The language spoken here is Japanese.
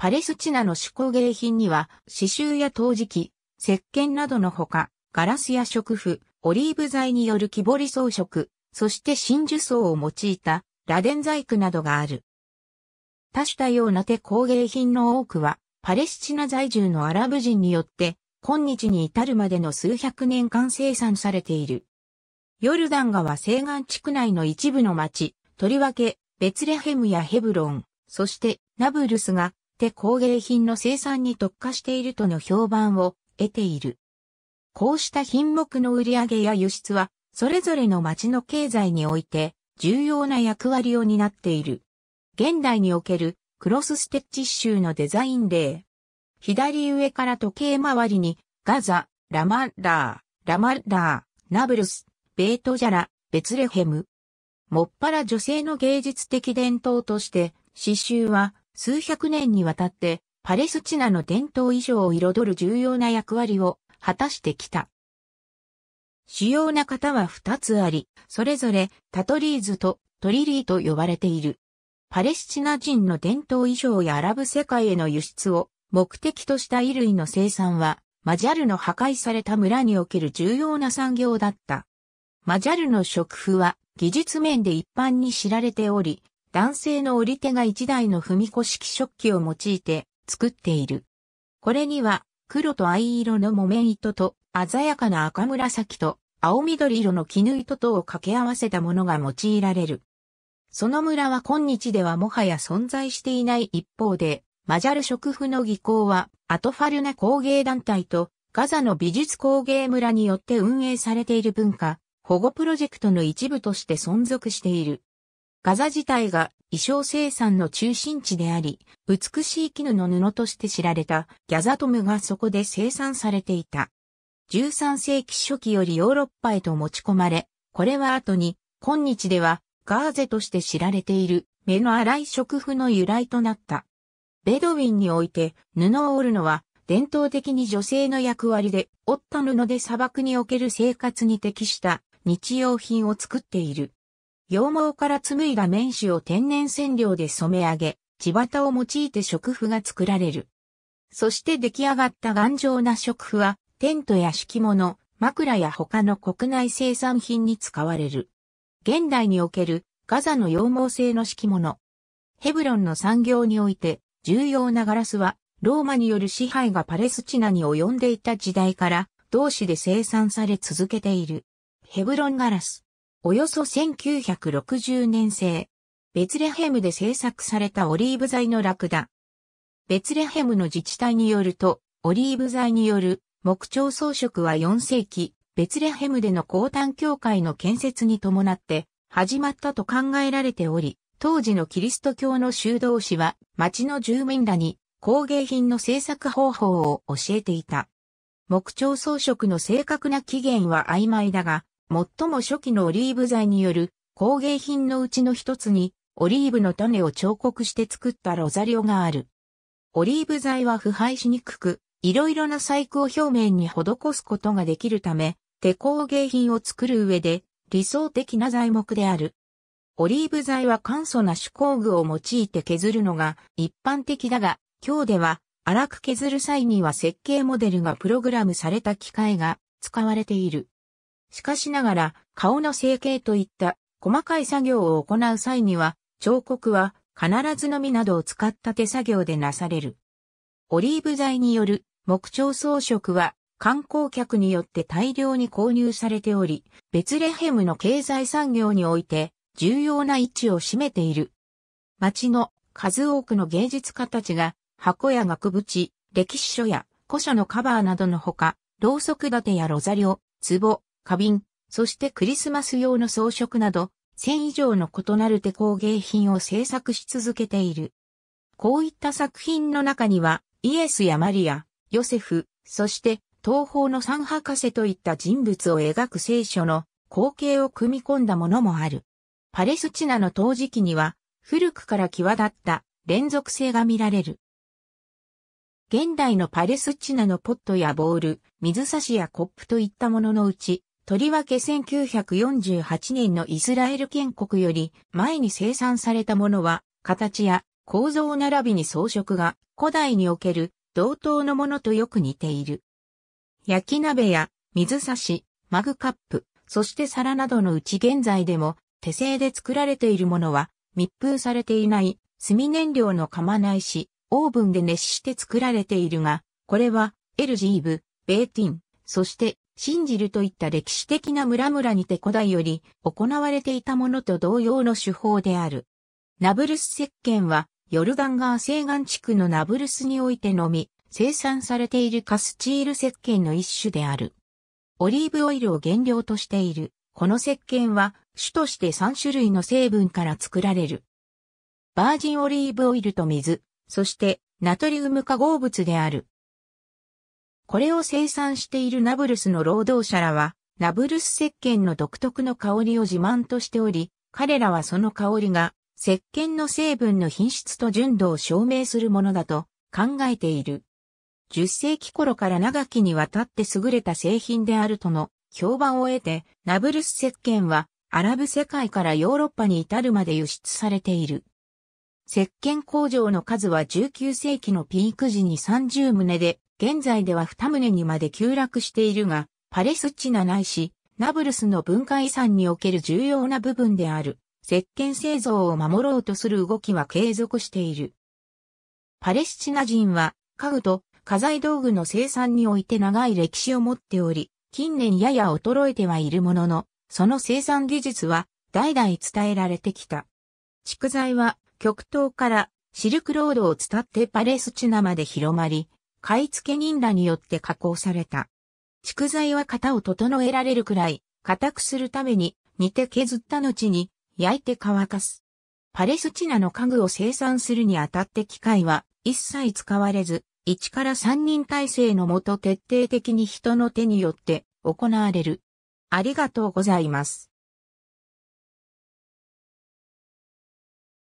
パレスチナの手工芸品には、刺繍や陶磁器、石鹸などのほか、ガラスや食布、オリーブ材による木彫り装飾、そして真珠層を用いた螺鈿細工などがある。多種多様な手工芸品の多くは、パレスチナ在住のアラブ人によって、今日に至るまでの数百年間生産されている。ヨルダン川西岸地区内の一部の町、とりわけ、ベツレヘムやヘブロン、そしてナブルスがって工芸品の生産に特化しているとの評判を得ている。こうした品目の売り上げや輸出は、それぞれの町の経済において重要な役割を担っている。現代におけるクロスステッチ集のデザイン例。左上から時計回りに、ガザ、ラマッラー、ラマッラー、ナブルス、ベートジャラ、ベツレヘム。もっぱら女性の芸術的伝統として、刺繍は数百年にわたってパレスチナの伝統衣装を彩る重要な役割を果たしてきた。主要な型は二つあり、それぞれタトリーズとトリリーと呼ばれている。パレスチナ人の伝統衣装やアラブ世界への輸出を目的とした衣類の生産は、マジャルの破壊された村における重要な産業だった。マジャルの食風は技術面で一般に知られており、男性のり手が1台の踏み子式食器を用いて作っている。これには黒と藍色の木綿糸と鮮やかな赤紫と青緑色の絹糸とを掛け合わせたものが用いられる。その村は今日ではもはや存在していない一方で、マジャル食婦の技巧はアトファルナ工芸団体とガザの美術工芸村によって運営されている文化、保護プロジェクトの一部として存続している。ガザ自体が衣装生産の中心地であり、美しい絹の布として知られたギャザトムがそこで生産されていた。13世紀初期よりヨーロッパへと持ち込まれ、これは後に、今日ではガーゼとして知られている目の粗い食布の由来となった。ベドウィンにおいて布を織るのは伝統的に女性の役割で、織った布で砂漠における生活に適した日用品を作っている。羊毛から紡いだ綿糸を天然染料で染め上げ、地綿を用いて食譜が作られる。そして出来上がった頑丈な食譜は、テントや敷物、枕や他の国内生産品に使われる。現代におけるガザの羊毛製の敷物。ヘブロンの産業において重要なガラスは、ローマによる支配がパレスチナに及んでいた時代から、同市で生産され続けている。ヘブロンガラス。およそ1960年製。ベツレヘムで製作されたオリーブ材のラクダ。ベツレヘムの自治体によると、オリーブ材による木彫装飾は4世紀、ベツレヘムでの高端教会の建設に伴って始まったと考えられており、当時のキリスト教の修道士は町の住民らに工芸品の製作方法を教えていた。木彫装飾の正確な起源は曖昧だが、最も初期のオリーブ材による工芸品のうちの一つに、オリーブの種を彫刻して作ったロザリオがある。オリーブ材は腐敗しにくく、いろいろな細工を表面に施すことができるため、手工芸品を作る上で理想的な材木である。オリーブ材は簡素な手工具を用いて削るのが一般的だが、今日では粗く削る際には設計モデルがプログラムされた機械が使われている。しかしながら、顔の整形といった細かい作業を行う際には、彫刻は必ずのみなどを使った手作業でなされる。オリーブ材による木彫装飾は観光客によって大量に購入されており、ベツレヘムの経済産業において重要な位置を占めている。町の数多くの芸術家たちが箱や額縁、歴史書や古書のカバーなどのほか、ろうそく立てやロザリオ、壺、花瓶、そしてクリスマス用の装飾など、1000以上の異なる手工芸品を制作し続けている。こういった作品の中には、イエスやマリア、ヨセフ、そして東方の三博士といった人物を描く聖書の光景を組み込んだものもある。パレスチナの陶磁器には、古くから際立った連続性が見られる。現代のパレスチナのポットやボール、水差しやコップといったもののうち、とりわけ1948年のイスラエル建国より前に生産されたものは、形や構造並びに装飾が古代における同等のものとよく似ている。焼き鍋や水差し、マグカップ、そして皿などのうち現在でも手製で作られているものは密封されていない炭燃料の釜ないし、オーブンで熱して作られているが、これは LG ジブ、ベーティン、そして信じるといった歴史的な村々にて古代より行われていたものと同様の手法である。ナブルス石鹸は、ヨルダン川西岸地区のナブルスにおいてのみ、生産されているカスチール石鹸の一種である。オリーブオイルを原料としている。この石鹸は、種として3種類の成分から作られる。バージンオリーブオイルと水、そしてナトリウム化合物である。これを生産しているナブルスの労働者らは、ナブルス石鹸の独特の香りを自慢としており、彼らはその香りが、石鹸の成分の品質と純度を証明するものだと考えている。10世紀頃から長きにわたって優れた製品であるとの評判を得て、ナブルス石鹸はアラブ世界からヨーロッパに至るまで輸出されている。石鹸工場の数は19世紀のピーク時に30棟で、現在では二棟にまで急落しているが、パレスチナないし、ナブルスの文化遺産における重要な部分である、石鹸製造を守ろうとする動きは継続している。パレスチナ人は、家具と家財道具の生産において長い歴史を持っており、近年やや衰えてはいるものの、その生産技術は代々伝えられてきた。蓄財は極東からシルクロードを伝ってパレスチナまで広まり、買い付け人らによって加工された。蓄材は型を整えられるくらい、固くするために、煮て削った後に、焼いて乾かす。パレスチナの家具を生産するにあたって機械は一切使われず、1から3人体制のもと徹底的に人の手によって行われる。ありがとうございます。